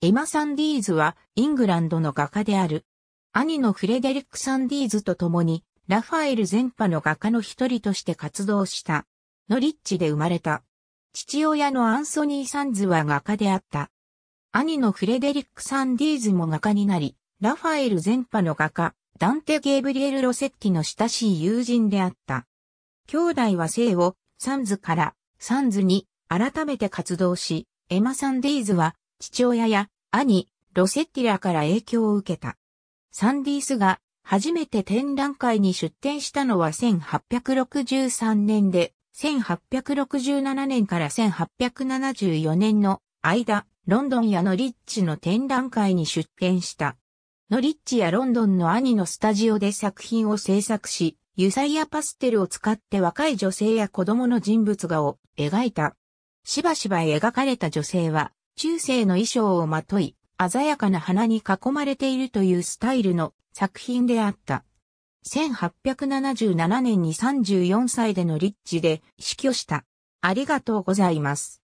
エマ・サンディーズはイングランドの画家である。兄のフレデリック・サンディーズと共に、ラファエル全パの画家の一人として活動した。ノリッチで生まれた。父親のアンソニー・サンズは画家であった。兄のフレデリック・サンディーズも画家になり、ラファエル全パの画家、ダンテ・ゲーブリエル・ロセッティの親しい友人であった。兄弟は生をサンズからサンズに改めて活動し、エマ・サンディーズは父親や兄、ロセッティラから影響を受けた。サンディースが初めて展覧会に出展したのは1863年で、1867年から1874年の間、ロンドンやノリッチの展覧会に出展した。ノリッチやロンドンの兄のスタジオで作品を制作し、油彩やパステルを使って若い女性や子供の人物画を描いた。しばしば描かれた女性は、中世の衣装をまとい、鮮やかな花に囲まれているというスタイルの作品であった。1877年に34歳でのリッチで死去した。ありがとうございます。